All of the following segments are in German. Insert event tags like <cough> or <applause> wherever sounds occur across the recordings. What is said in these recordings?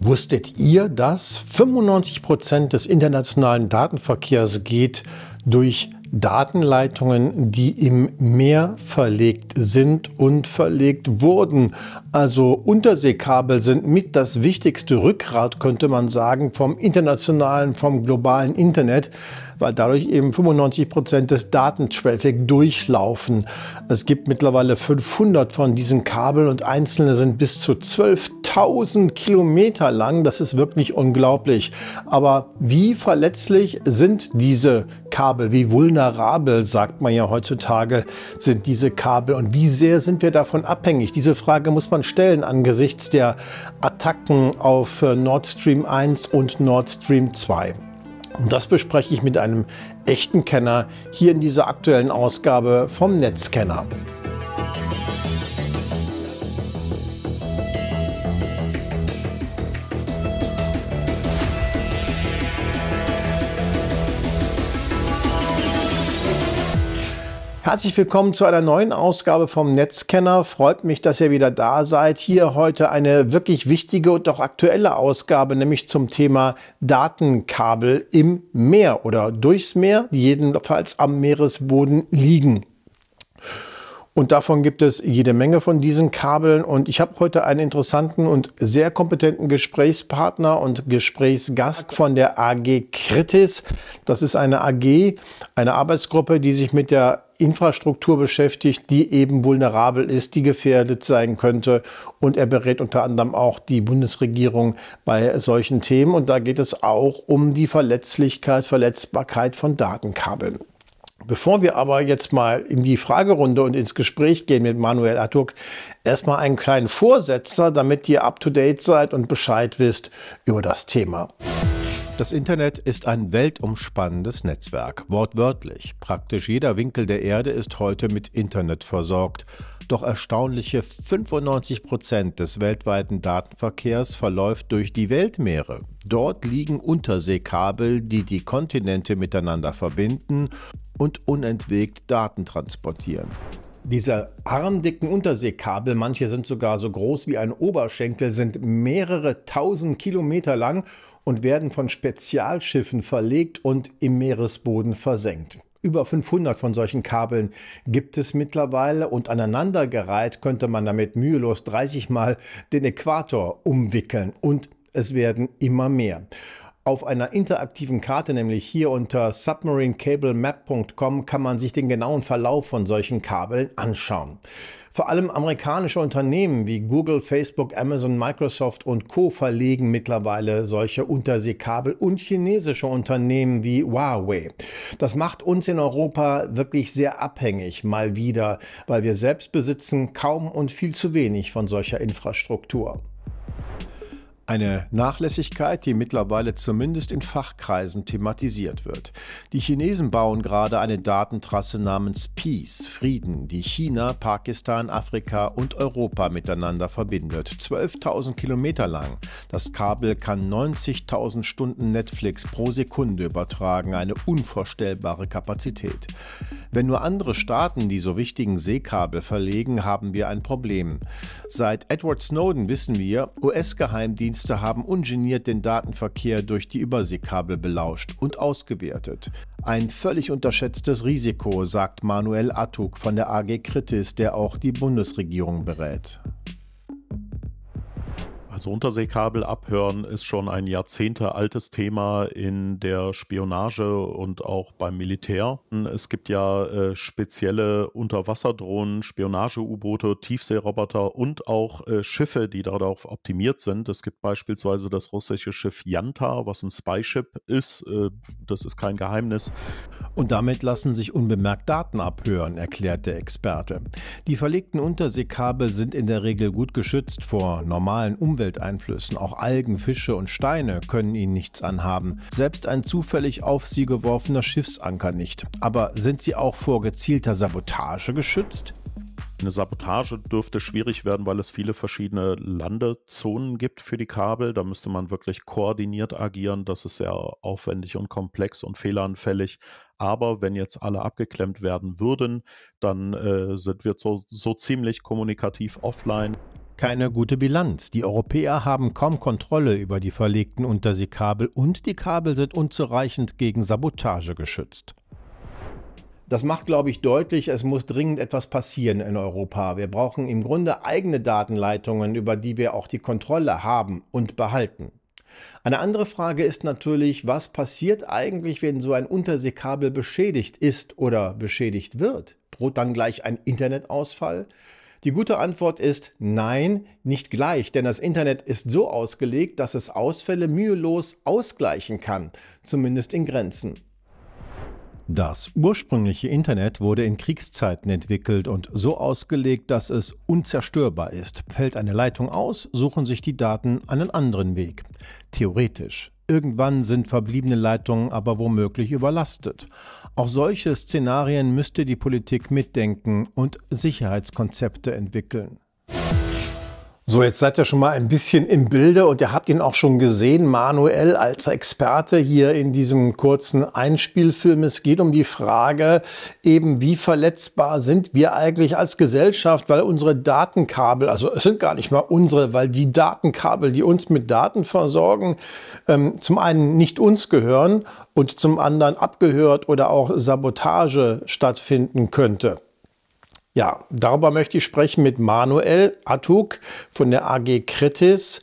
Wusstet ihr, dass 95% Prozent des internationalen Datenverkehrs geht durch Datenleitungen, die im Meer verlegt sind und verlegt wurden. Also Unterseekabel sind mit das wichtigste Rückgrat, könnte man sagen, vom internationalen, vom globalen Internet weil dadurch eben 95 Prozent des Datentraffic durchlaufen. Es gibt mittlerweile 500 von diesen Kabeln und einzelne sind bis zu 12.000 Kilometer lang. Das ist wirklich unglaublich. Aber wie verletzlich sind diese Kabel? Wie vulnerabel, sagt man ja heutzutage, sind diese Kabel? Und wie sehr sind wir davon abhängig? Diese Frage muss man stellen angesichts der Attacken auf äh, Nord Stream 1 und Nord Stream 2. Und das bespreche ich mit einem echten Kenner hier in dieser aktuellen Ausgabe vom Netzkenner. Herzlich willkommen zu einer neuen Ausgabe vom Netzscanner. Freut mich, dass ihr wieder da seid. Hier heute eine wirklich wichtige und auch aktuelle Ausgabe, nämlich zum Thema Datenkabel im Meer oder durchs Meer, die jedenfalls am Meeresboden liegen. Und davon gibt es jede Menge von diesen Kabeln. Und ich habe heute einen interessanten und sehr kompetenten Gesprächspartner und Gesprächsgast von der AG Kritis. Das ist eine AG, eine Arbeitsgruppe, die sich mit der Infrastruktur beschäftigt, die eben vulnerabel ist, die gefährdet sein könnte. Und er berät unter anderem auch die Bundesregierung bei solchen Themen. Und da geht es auch um die Verletzlichkeit, Verletzbarkeit von Datenkabeln. Bevor wir aber jetzt mal in die Fragerunde und ins Gespräch gehen mit Manuel Atuk, erstmal einen kleinen Vorsetzer, damit ihr up-to-date seid und Bescheid wisst über das Thema. Das Internet ist ein weltumspannendes Netzwerk, wortwörtlich. Praktisch jeder Winkel der Erde ist heute mit Internet versorgt. Doch erstaunliche 95 Prozent des weltweiten Datenverkehrs verläuft durch die Weltmeere. Dort liegen Unterseekabel, die die Kontinente miteinander verbinden und unentwegt Daten transportieren. Diese armdicken Unterseekabel, manche sind sogar so groß wie ein Oberschenkel, sind mehrere tausend Kilometer lang und werden von Spezialschiffen verlegt und im Meeresboden versenkt. Über 500 von solchen Kabeln gibt es mittlerweile und aneinandergereiht könnte man damit mühelos 30 Mal den Äquator umwickeln und es werden immer mehr. Auf einer interaktiven Karte, nämlich hier unter submarinecablemap.com, kann man sich den genauen Verlauf von solchen Kabeln anschauen. Vor allem amerikanische Unternehmen wie Google, Facebook, Amazon, Microsoft und Co. verlegen mittlerweile solche Unterseekabel und chinesische Unternehmen wie Huawei. Das macht uns in Europa wirklich sehr abhängig, mal wieder, weil wir selbst besitzen kaum und viel zu wenig von solcher Infrastruktur. Eine Nachlässigkeit, die mittlerweile zumindest in Fachkreisen thematisiert wird. Die Chinesen bauen gerade eine Datentrasse namens Peace, Frieden, die China, Pakistan, Afrika und Europa miteinander verbindet. 12.000 Kilometer lang. Das Kabel kann 90.000 Stunden Netflix pro Sekunde übertragen. Eine unvorstellbare Kapazität. Wenn nur andere Staaten die so wichtigen Seekabel verlegen, haben wir ein Problem. Seit Edward Snowden wissen wir, US-Geheimdienste haben ungeniert den Datenverkehr durch die Überseekabel belauscht und ausgewertet. Ein völlig unterschätztes Risiko, sagt Manuel Attuk von der AG Kritis, der auch die Bundesregierung berät. Also Unterseekabel abhören ist schon ein Jahrzehnte altes Thema in der Spionage und auch beim Militär. Es gibt ja äh, spezielle Unterwasserdrohnen, Spionage-U-Boote, Tiefseeroboter und auch äh, Schiffe, die darauf optimiert sind. Es gibt beispielsweise das russische Schiff Yanta, was ein Spy-Ship ist. Äh, das ist kein Geheimnis. Und damit lassen sich unbemerkt Daten abhören, erklärt der Experte. Die verlegten Unterseekabel sind in der Regel gut geschützt vor normalen Umwelt Umwelteinflüssen. Auch Algen, Fische und Steine können ihnen nichts anhaben. Selbst ein zufällig auf sie geworfener Schiffsanker nicht. Aber sind sie auch vor gezielter Sabotage geschützt? Eine Sabotage dürfte schwierig werden, weil es viele verschiedene Landezonen gibt für die Kabel. Da müsste man wirklich koordiniert agieren. Das ist sehr aufwendig und komplex und fehleranfällig. Aber wenn jetzt alle abgeklemmt werden würden, dann äh, sind wir so, so ziemlich kommunikativ offline keine gute Bilanz. Die Europäer haben kaum Kontrolle über die verlegten Unterseekabel und die Kabel sind unzureichend gegen Sabotage geschützt. Das macht, glaube ich, deutlich, es muss dringend etwas passieren in Europa. Wir brauchen im Grunde eigene Datenleitungen, über die wir auch die Kontrolle haben und behalten. Eine andere Frage ist natürlich, was passiert eigentlich, wenn so ein Unterseekabel beschädigt ist oder beschädigt wird? Droht dann gleich ein Internetausfall? Die gute Antwort ist nein, nicht gleich, denn das Internet ist so ausgelegt, dass es Ausfälle mühelos ausgleichen kann, zumindest in Grenzen. Das ursprüngliche Internet wurde in Kriegszeiten entwickelt und so ausgelegt, dass es unzerstörbar ist. Fällt eine Leitung aus, suchen sich die Daten einen anderen Weg. Theoretisch. Irgendwann sind verbliebene Leitungen aber womöglich überlastet. Auch solche Szenarien müsste die Politik mitdenken und Sicherheitskonzepte entwickeln. So, jetzt seid ihr schon mal ein bisschen im Bilde und ihr habt ihn auch schon gesehen, Manuel als Experte hier in diesem kurzen Einspielfilm. Es geht um die Frage eben, wie verletzbar sind wir eigentlich als Gesellschaft, weil unsere Datenkabel, also es sind gar nicht mal unsere, weil die Datenkabel, die uns mit Daten versorgen, ähm, zum einen nicht uns gehören und zum anderen abgehört oder auch Sabotage stattfinden könnte. Ja, darüber möchte ich sprechen mit Manuel Atuk von der AG Kritis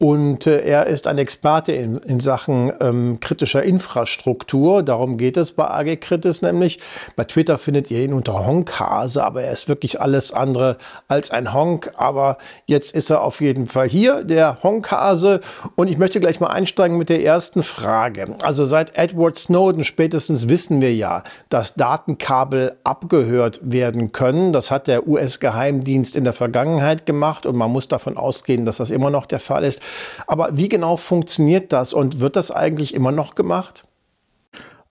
und äh, er ist ein Experte in, in Sachen ähm, kritischer Infrastruktur. Darum geht es bei AG Kritis nämlich. Bei Twitter findet ihr ihn unter Honkhase, aber er ist wirklich alles andere als ein Honk. Aber jetzt ist er auf jeden Fall hier, der Honkhase. Und ich möchte gleich mal einsteigen mit der ersten Frage. Also seit Edward Snowden spätestens wissen wir ja, dass Datenkabel abgehört werden können. Das hat der US-Geheimdienst in der Vergangenheit gemacht und man muss davon ausgehen, dass das immer noch der Fall ist. Aber wie genau funktioniert das und wird das eigentlich immer noch gemacht?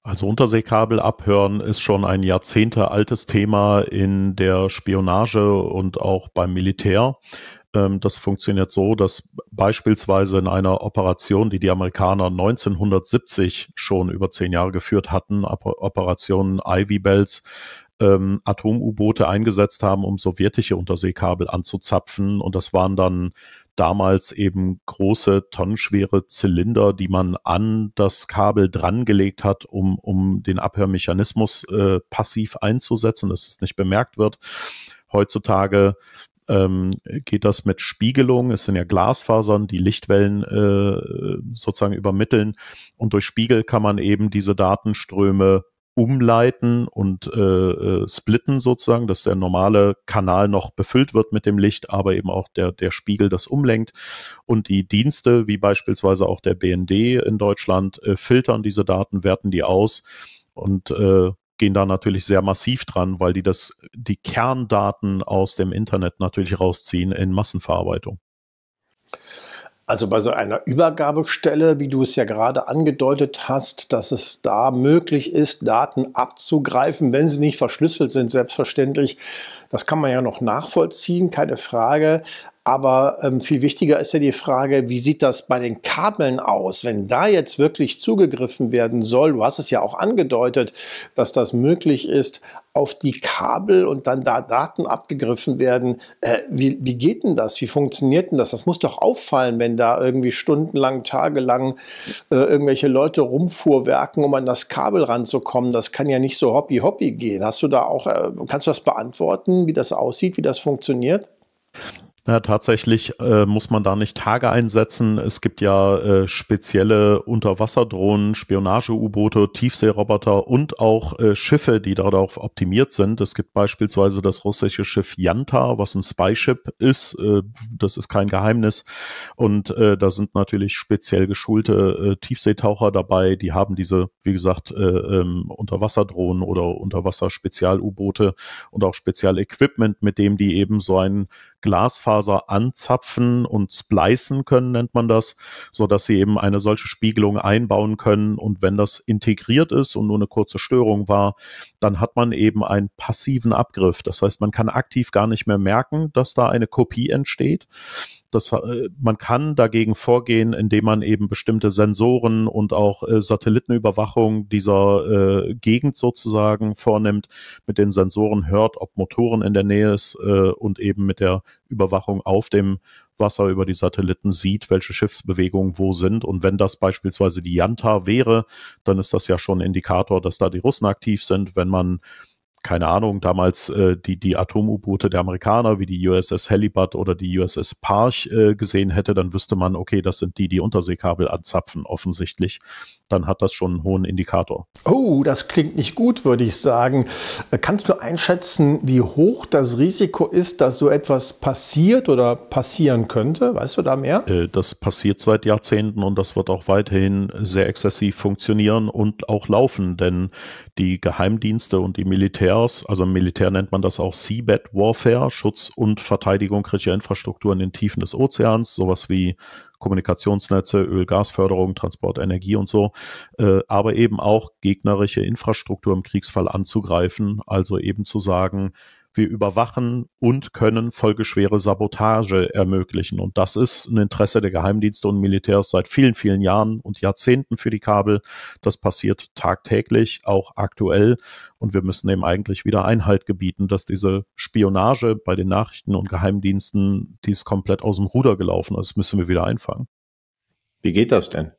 Also Unterseekabel abhören ist schon ein Jahrzehnte altes Thema in der Spionage und auch beim Militär. Ähm, das funktioniert so, dass beispielsweise in einer Operation, die die Amerikaner 1970 schon über zehn Jahre geführt hatten, Operation Ivy Bells, ähm, Atom-U-Boote eingesetzt haben, um sowjetische Unterseekabel anzuzapfen. Und das waren dann damals eben große, tonnenschwere Zylinder, die man an das Kabel drangelegt hat, um, um den Abhörmechanismus äh, passiv einzusetzen, dass es nicht bemerkt wird. Heutzutage ähm, geht das mit Spiegelung. Es sind ja Glasfasern, die Lichtwellen äh, sozusagen übermitteln. Und durch Spiegel kann man eben diese Datenströme umleiten und äh, äh, splitten sozusagen, dass der normale Kanal noch befüllt wird mit dem Licht, aber eben auch der, der Spiegel das umlenkt. Und die Dienste, wie beispielsweise auch der BND in Deutschland, äh, filtern diese Daten, werten die aus und äh, gehen da natürlich sehr massiv dran, weil die das, die Kerndaten aus dem Internet natürlich rausziehen in Massenverarbeitung. Also bei so einer Übergabestelle, wie du es ja gerade angedeutet hast, dass es da möglich ist, Daten abzugreifen, wenn sie nicht verschlüsselt sind, selbstverständlich. Das kann man ja noch nachvollziehen, keine Frage. Aber ähm, viel wichtiger ist ja die Frage, wie sieht das bei den Kabeln aus? Wenn da jetzt wirklich zugegriffen werden soll, du hast es ja auch angedeutet, dass das möglich ist, auf die Kabel und dann da Daten abgegriffen werden. Äh, wie, wie geht denn das? Wie funktioniert denn das? Das muss doch auffallen, wenn da irgendwie stundenlang, tagelang äh, irgendwelche Leute rumfuhrwerken, um an das Kabel ranzukommen. Das kann ja nicht so hoppy-hoppy gehen. Hast du da auch, äh, kannst du das beantworten, wie das aussieht, wie das funktioniert? Ja, tatsächlich äh, muss man da nicht Tage einsetzen. Es gibt ja äh, spezielle Unterwasserdrohnen, Spionage-U-Boote, Tiefseeroboter und auch äh, Schiffe, die darauf optimiert sind. Es gibt beispielsweise das russische Schiff Yanta, was ein Spy-Ship ist. Äh, das ist kein Geheimnis. Und äh, da sind natürlich speziell geschulte äh, Tiefseetaucher dabei. Die haben diese, wie gesagt, ähm, Unterwasserdrohnen oder Unterwasser-Spezial-U-Boote und auch Spezialequipment, mit dem die eben so einen Glasfaser anzapfen und splicen können, nennt man das, so dass sie eben eine solche Spiegelung einbauen können. Und wenn das integriert ist und nur eine kurze Störung war, dann hat man eben einen passiven Abgriff. Das heißt, man kann aktiv gar nicht mehr merken, dass da eine Kopie entsteht. Das, äh, man kann dagegen vorgehen, indem man eben bestimmte Sensoren und auch äh, Satellitenüberwachung dieser äh, Gegend sozusagen vornimmt, mit den Sensoren hört, ob Motoren in der Nähe ist äh, und eben mit der Überwachung auf dem Wasser über die Satelliten sieht, welche Schiffsbewegungen wo sind. Und wenn das beispielsweise die Janta wäre, dann ist das ja schon ein Indikator, dass da die Russen aktiv sind. Wenn man keine Ahnung, damals äh, die, die Atom-U-Boote der Amerikaner wie die USS Halibut oder die USS Parch äh, gesehen hätte, dann wüsste man, okay, das sind die, die Unterseekabel anzapfen, offensichtlich. Dann hat das schon einen hohen Indikator. Oh, das klingt nicht gut, würde ich sagen. Äh, kannst du einschätzen, wie hoch das Risiko ist, dass so etwas passiert oder passieren könnte? Weißt du da mehr? Äh, das passiert seit Jahrzehnten und das wird auch weiterhin sehr exzessiv funktionieren und auch laufen, denn die Geheimdienste und die Militär Militärs, also im Militär nennt man das auch Seabed Warfare, Schutz und Verteidigung kritischer Infrastruktur in den Tiefen des Ozeans, sowas wie Kommunikationsnetze, Öl, Gasförderung, Transport, Energie und so, äh, aber eben auch gegnerische Infrastruktur im Kriegsfall anzugreifen, also eben zu sagen, wir überwachen und können folgeschwere Sabotage ermöglichen. Und das ist ein Interesse der Geheimdienste und Militärs seit vielen, vielen Jahren und Jahrzehnten für die Kabel. Das passiert tagtäglich, auch aktuell. Und wir müssen eben eigentlich wieder Einhalt gebieten, dass diese Spionage bei den Nachrichten und Geheimdiensten, die ist komplett aus dem Ruder gelaufen ist, also müssen wir wieder einfangen. Wie geht das denn?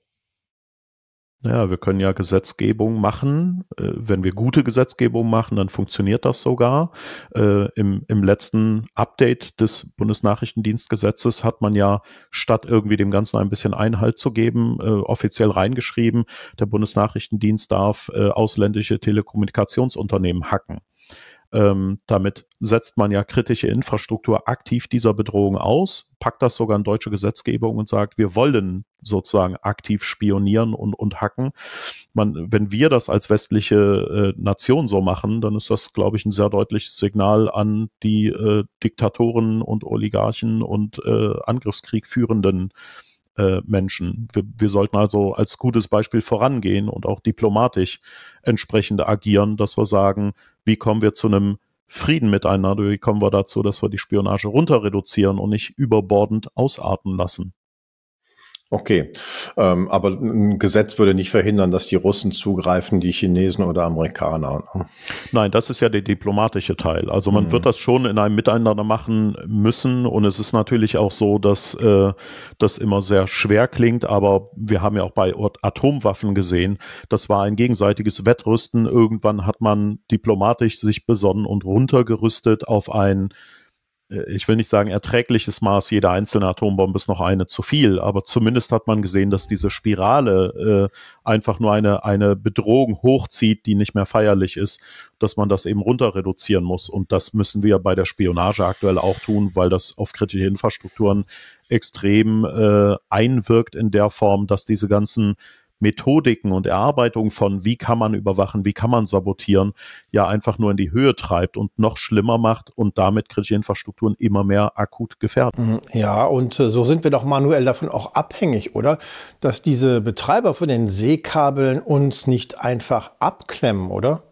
Naja, wir können ja Gesetzgebung machen. Äh, wenn wir gute Gesetzgebung machen, dann funktioniert das sogar. Äh, im, Im letzten Update des Bundesnachrichtendienstgesetzes hat man ja, statt irgendwie dem Ganzen ein bisschen Einhalt zu geben, äh, offiziell reingeschrieben, der Bundesnachrichtendienst darf ausländische Telekommunikationsunternehmen hacken. Ähm, damit setzt man ja kritische Infrastruktur aktiv dieser Bedrohung aus, packt das sogar in deutsche Gesetzgebung und sagt, wir wollen sozusagen aktiv spionieren und, und hacken. Man, wenn wir das als westliche äh, Nation so machen, dann ist das, glaube ich, ein sehr deutliches Signal an die äh, Diktatoren und Oligarchen und äh, Angriffskrieg führenden äh, Menschen. Wir, wir sollten also als gutes Beispiel vorangehen und auch diplomatisch entsprechend agieren, dass wir sagen, wie kommen wir zu einem Frieden miteinander, wie kommen wir dazu, dass wir die Spionage runter reduzieren und nicht überbordend ausarten lassen. Okay, ähm, aber ein Gesetz würde nicht verhindern, dass die Russen zugreifen, die Chinesen oder Amerikaner. Ne? Nein, das ist ja der diplomatische Teil. Also man mhm. wird das schon in einem Miteinander machen müssen. Und es ist natürlich auch so, dass äh, das immer sehr schwer klingt. Aber wir haben ja auch bei Atomwaffen gesehen, das war ein gegenseitiges Wettrüsten. Irgendwann hat man diplomatisch sich besonnen und runtergerüstet auf ein äh, ich will nicht sagen erträgliches Maß, jede einzelne Atombombe ist noch eine zu viel, aber zumindest hat man gesehen, dass diese Spirale äh, einfach nur eine, eine Bedrohung hochzieht, die nicht mehr feierlich ist, dass man das eben runter reduzieren muss. Und das müssen wir bei der Spionage aktuell auch tun, weil das auf kritische Infrastrukturen extrem äh, einwirkt in der Form, dass diese ganzen Methodiken und Erarbeitung von, wie kann man überwachen, wie kann man sabotieren, ja einfach nur in die Höhe treibt und noch schlimmer macht und damit kritische Infrastrukturen immer mehr akut gefährden. Mhm, ja, und äh, so sind wir doch manuell davon auch abhängig, oder? Dass diese Betreiber von den Seekabeln uns nicht einfach abklemmen, oder?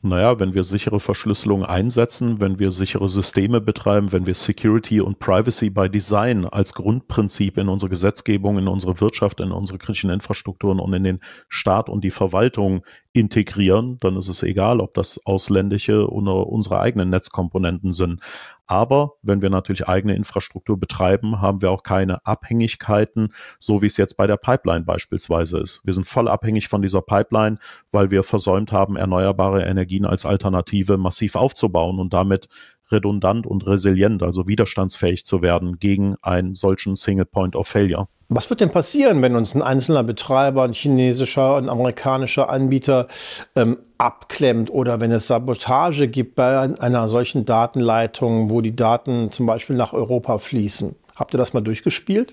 Naja, wenn wir sichere Verschlüsselung einsetzen, wenn wir sichere Systeme betreiben, wenn wir Security und Privacy by Design als Grundprinzip in unsere Gesetzgebung, in unsere Wirtschaft, in unsere kritischen Infrastrukturen und in den Staat und die Verwaltung integrieren, dann ist es egal, ob das ausländische oder unsere eigenen Netzkomponenten sind. Aber wenn wir natürlich eigene Infrastruktur betreiben, haben wir auch keine Abhängigkeiten, so wie es jetzt bei der Pipeline beispielsweise ist. Wir sind voll abhängig von dieser Pipeline, weil wir versäumt haben, erneuerbare Energien als Alternative massiv aufzubauen und damit redundant und resilient, also widerstandsfähig zu werden gegen einen solchen Single Point of Failure. Was wird denn passieren, wenn uns ein einzelner Betreiber, ein chinesischer und amerikanischer Anbieter ähm, abklemmt oder wenn es Sabotage gibt bei einer solchen Datenleitung, wo die Daten zum Beispiel nach Europa fließen? Habt ihr das mal durchgespielt?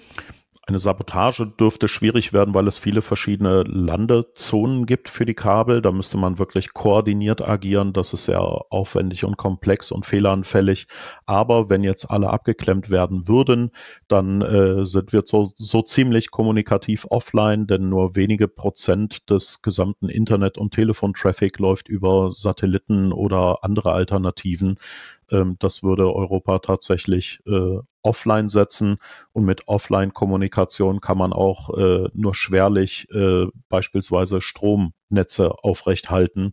Eine Sabotage dürfte schwierig werden, weil es viele verschiedene Landezonen gibt für die Kabel. Da müsste man wirklich koordiniert agieren. Das ist sehr aufwendig und komplex und fehleranfällig. Aber wenn jetzt alle abgeklemmt werden würden, dann äh, sind wir so, so ziemlich kommunikativ offline, denn nur wenige Prozent des gesamten Internet- und Telefontraffic läuft über Satelliten oder andere Alternativen. Ähm, das würde Europa tatsächlich äh, offline setzen. Und mit Offline-Kommunikation kann man auch äh, nur schwerlich äh, beispielsweise Stromnetze aufrecht halten.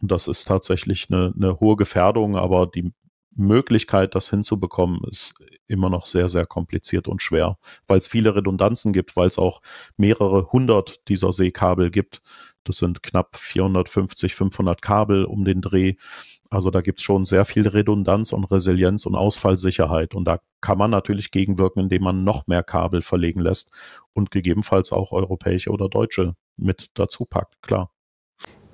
Und das ist tatsächlich eine, eine hohe Gefährdung, aber die Möglichkeit, das hinzubekommen, ist immer noch sehr, sehr kompliziert und schwer, weil es viele Redundanzen gibt, weil es auch mehrere hundert dieser Seekabel gibt. Das sind knapp 450, 500 Kabel um den Dreh. Also da gibt es schon sehr viel Redundanz und Resilienz und Ausfallsicherheit. Und da kann man natürlich gegenwirken, indem man noch mehr Kabel verlegen lässt und gegebenenfalls auch europäische oder deutsche mit dazu packt, klar.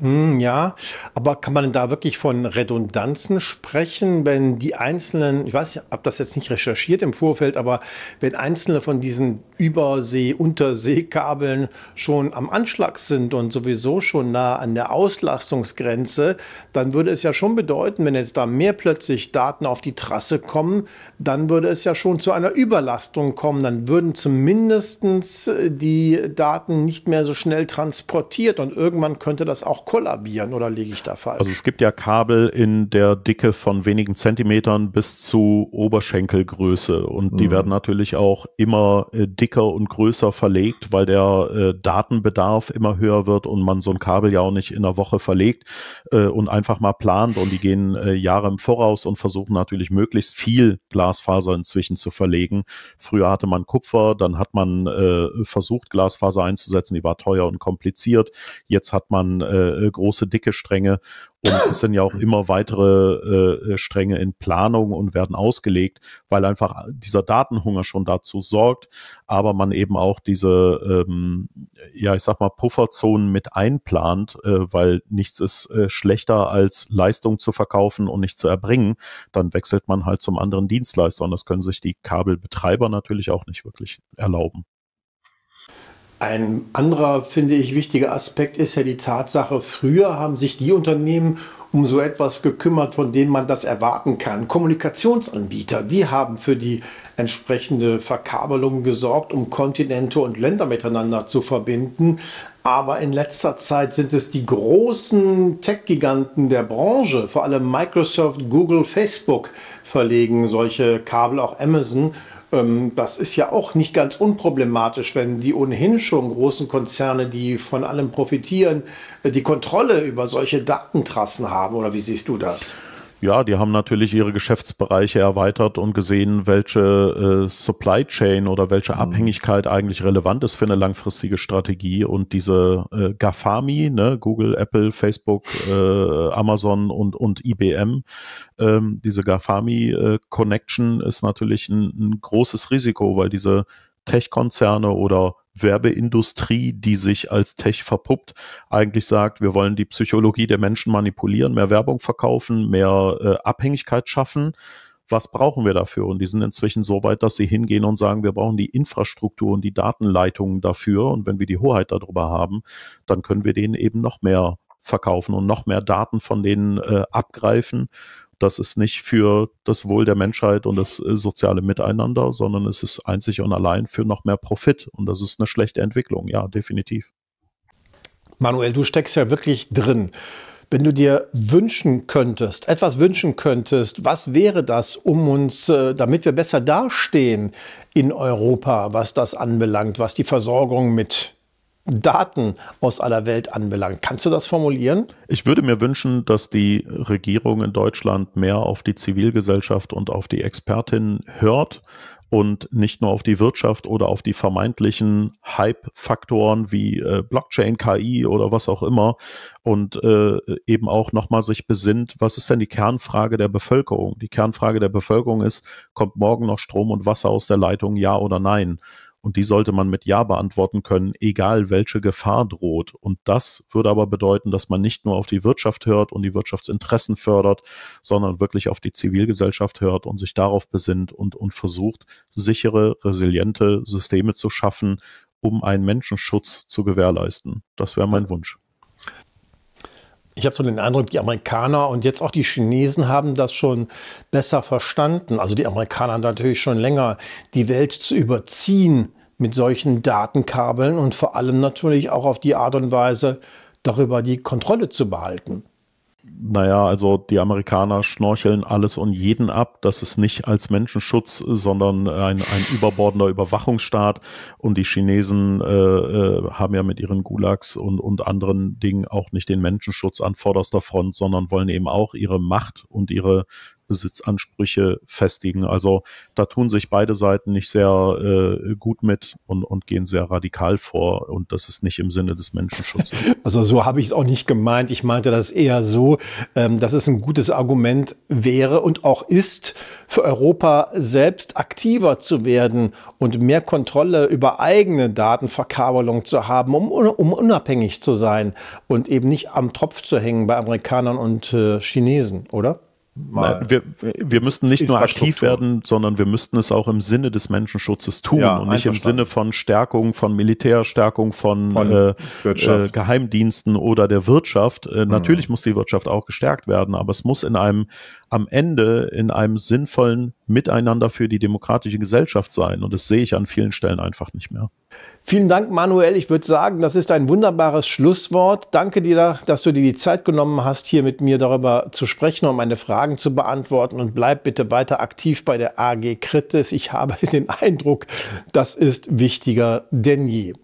Hm, ja, aber kann man denn da wirklich von Redundanzen sprechen, wenn die einzelnen, ich weiß ich habe das jetzt nicht recherchiert im Vorfeld, aber wenn einzelne von diesen Übersee-, Unterseekabeln schon am Anschlag sind und sowieso schon nah an der Auslastungsgrenze, dann würde es ja schon bedeuten, wenn jetzt da mehr plötzlich Daten auf die Trasse kommen, dann würde es ja schon zu einer Überlastung kommen. Dann würden zumindest äh, die Daten nicht mehr so schnell transportiert und irgendwann könnte das auch kollabieren oder liege ich da falsch? Also es gibt ja Kabel in der Dicke von wenigen Zentimetern bis zu Oberschenkelgröße und mhm. die werden natürlich auch immer äh, dicker und größer verlegt, weil der äh, Datenbedarf immer höher wird und man so ein Kabel ja auch nicht in einer Woche verlegt äh, und einfach mal plant und die gehen äh, Jahre im Voraus und versuchen natürlich möglichst viel Glasfaser inzwischen zu verlegen. Früher hatte man Kupfer, dann hat man äh, versucht Glasfaser einzusetzen, die war teuer und kompliziert. Jetzt hat man äh, äh, große, dicke Stränge. Und <laughs> es sind ja auch immer weitere äh, äh, Stränge in Planung und werden ausgelegt, weil einfach dieser Datenhunger schon dazu sorgt, aber man eben auch diese, ähm, ja, ich sag mal, Pufferzonen mit einplant, äh, weil nichts ist äh, schlechter als Leistung zu verkaufen und nicht zu erbringen. Dann wechselt man halt zum anderen Dienstleister und das können sich die Kabelbetreiber natürlich auch nicht wirklich erlauben. Ein anderer, finde ich, wichtiger Aspekt ist ja die Tatsache, früher haben sich die Unternehmen um so etwas gekümmert, von denen man das erwarten kann. Kommunikationsanbieter, die haben für die entsprechende Verkabelung gesorgt, um Kontinente und Länder miteinander zu verbinden. Aber in letzter Zeit sind es die großen Tech-Giganten der Branche, vor allem Microsoft, Google, Facebook, verlegen solche Kabel, auch Amazon. Ähm, das ist ja auch nicht ganz unproblematisch, wenn die ohnehin schon großen Konzerne, die von allem profitieren, äh, die Kontrolle über solche Datentrassen haben. Oder wie siehst du das? Ja, die haben natürlich ihre Geschäftsbereiche erweitert und gesehen, welche äh, Supply Chain oder welche mhm. Abhängigkeit eigentlich relevant ist für eine langfristige Strategie. Und diese äh, GAFAMI, ne, Google, Apple, Facebook, äh, Amazon und, und IBM, ähm, diese GAFAMI-Connection äh, ist natürlich ein, ein großes Risiko, weil diese Tech-Konzerne oder Werbeindustrie, die sich als Tech verpuppt, eigentlich sagt, wir wollen die Psychologie der Menschen manipulieren, mehr Werbung verkaufen, mehr äh, Abhängigkeit schaffen. Was brauchen wir dafür? Und die sind inzwischen so weit, dass sie hingehen und sagen, wir brauchen die Infrastruktur und die Datenleitungen dafür. Und wenn wir die Hoheit darüber haben, dann können wir denen eben noch mehr verkaufen und noch mehr Daten von denen äh, abgreifen das ist nicht für das Wohl der Menschheit und das äh, soziale Miteinander, sondern es ist einzig und allein für noch mehr Profit. Und das ist eine schlechte Entwicklung, ja, definitiv. Manuel, du steckst ja wirklich drin. Wenn du dir wünschen könntest, etwas wünschen könntest, was wäre das, um uns, äh, damit wir besser dastehen in Europa, was das anbelangt, was die Versorgung mit Daten aus aller Welt anbelangt. Kannst du das formulieren? Ich würde mir wünschen, dass die Regierung in Deutschland mehr auf die Zivilgesellschaft und auf die Expertinnen hört und nicht nur auf die Wirtschaft oder auf die vermeintlichen Hype-Faktoren wie äh, Blockchain, KI oder was auch immer und äh, eben auch nochmal sich besinnt, was ist denn die Kernfrage der Bevölkerung? Die Kernfrage der Bevölkerung ist, kommt morgen noch Strom und Wasser aus der Leitung, ja oder nein? und die sollte man mit Ja beantworten können, egal welche Gefahr droht. Und das würde aber bedeuten, dass man nicht nur auf die Wirtschaft hört und die Wirtschaftsinteressen fördert, sondern wirklich auf die Zivilgesellschaft hört und sich darauf besinnt und, und versucht, sichere, resiliente Systeme zu schaffen, um einen Menschenschutz zu gewährleisten. Das wäre mein Wunsch. Ich habe so den Eindruck, die Amerikaner und jetzt auch die Chinesen haben das schon besser verstanden. Also die Amerikaner haben natürlich schon länger die Welt zu überziehen mit solchen Datenkabeln und vor allem natürlich auch auf die Art und Weise darüber die Kontrolle zu behalten naja, also die Amerikaner schnorcheln alles und jeden ab. Das ist nicht als Menschenschutz, sondern ein, ein überbordender Überwachungsstaat. Und die Chinesen äh, äh, haben ja mit ihren Gulags und, und anderen Dingen auch nicht den Menschenschutz an vorderster Front, sondern wollen eben auch ihre Macht und ihre Besitzansprüche festigen. Also da tun sich beide Seiten nicht sehr äh, gut mit und, und gehen sehr radikal vor. Und das ist nicht im Sinne des Menschenschutzes. <laughs> Also so habe ich es auch nicht gemeint. Ich meinte das eher so, ähm, dass es ein gutes Argument wäre und auch ist, für Europa selbst aktiver zu werden und mehr Kontrolle über eigene Datenverkabelung zu haben, um, um unabhängig zu sein und eben nicht am Tropf zu hängen bei Amerikanern und äh, Chinesen, oder? mal. Nein, wir, wir müssten nicht nur aktiv werden, sondern wir müssten es auch im Sinne des Menschenschutzes tun ja, und nicht im Sinne von Stärkung, von Militärstärkung, von, von äh, äh, Geheimdiensten oder der Wirtschaft. Äh, mhm. Natürlich muss die Wirtschaft auch gestärkt werden, aber es muss in einem am Ende in einem sinnvollen Miteinander für die demokratische Gesellschaft sein. Und das sehe ich an vielen Stellen einfach nicht mehr. Vielen Dank, Manuel. Ich würde sagen, das ist ein wunderbares Schlusswort. Danke dir, dass du dir die Zeit genommen hast, hier mit mir darüber zu sprechen, um meine Fragen zu beantworten. Und bleib bitte weiter aktiv bei der AG Kritis. Ich habe <laughs> den Eindruck, das ist wichtiger denn je.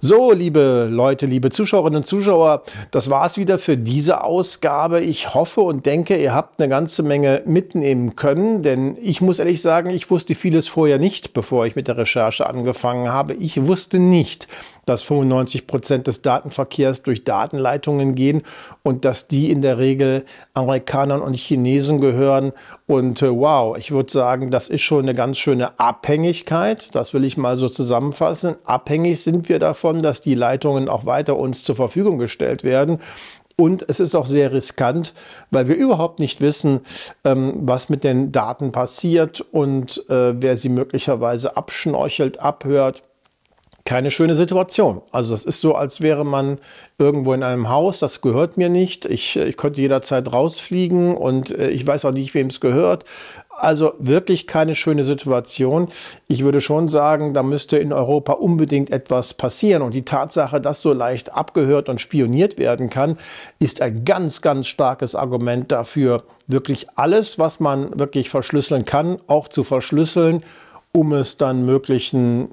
So, liebe Leute, liebe Zuschauerinnen und Zuschauer, das war's wieder für diese Ausgabe. Ich hoffe und denke, ihr habt eine ganze Menge mitnehmen können, denn ich muss ehrlich sagen, ich wusste vieles vorher nicht, bevor ich mit der Recherche angefangen habe. Ich wusste nicht, dass 95 Prozent des Datenverkehrs durch Datenleitungen gehen und dass die in der Regel Amerikanern und Chinesen gehören. Und äh, wow, ich würde sagen, das ist schon eine ganz schöne Abhängigkeit. Das will ich mal so zusammenfassen. Abhängig sind wir davon, dass die Leitungen auch weiter uns zur Verfügung gestellt werden. Und es ist auch sehr riskant, weil wir überhaupt nicht wissen, ähm, was mit den Daten passiert und äh, wer sie möglicherweise abschnorchelt, abhört keine schöne Situation. Also das ist so, als wäre man irgendwo in einem Haus, das gehört mir nicht. Ich, ich könnte jederzeit rausfliegen und äh, ich weiß auch nicht, wem es gehört. Also wirklich keine schöne Situation. Ich würde schon sagen, da müsste in Europa unbedingt etwas passieren. Und die Tatsache, dass so leicht abgehört und spioniert werden kann, ist ein ganz, ganz starkes Argument dafür, wirklich alles, was man wirklich verschlüsseln kann, auch zu verschlüsseln, um es dann möglichen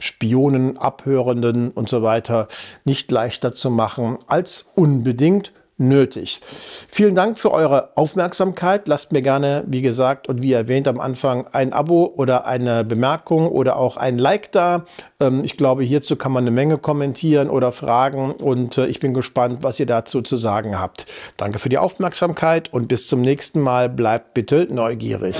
Spionen, Abhörenden und so weiter nicht leichter zu machen als unbedingt nötig. Vielen Dank für eure Aufmerksamkeit. Lasst mir gerne, wie gesagt und wie erwähnt am Anfang, ein Abo oder eine Bemerkung oder auch ein Like da. Ähm, ich glaube, hierzu kann man eine Menge kommentieren oder fragen und äh, ich bin gespannt, was ihr dazu zu sagen habt. Danke für die Aufmerksamkeit und bis zum nächsten Mal. Bleibt bitte neugierig.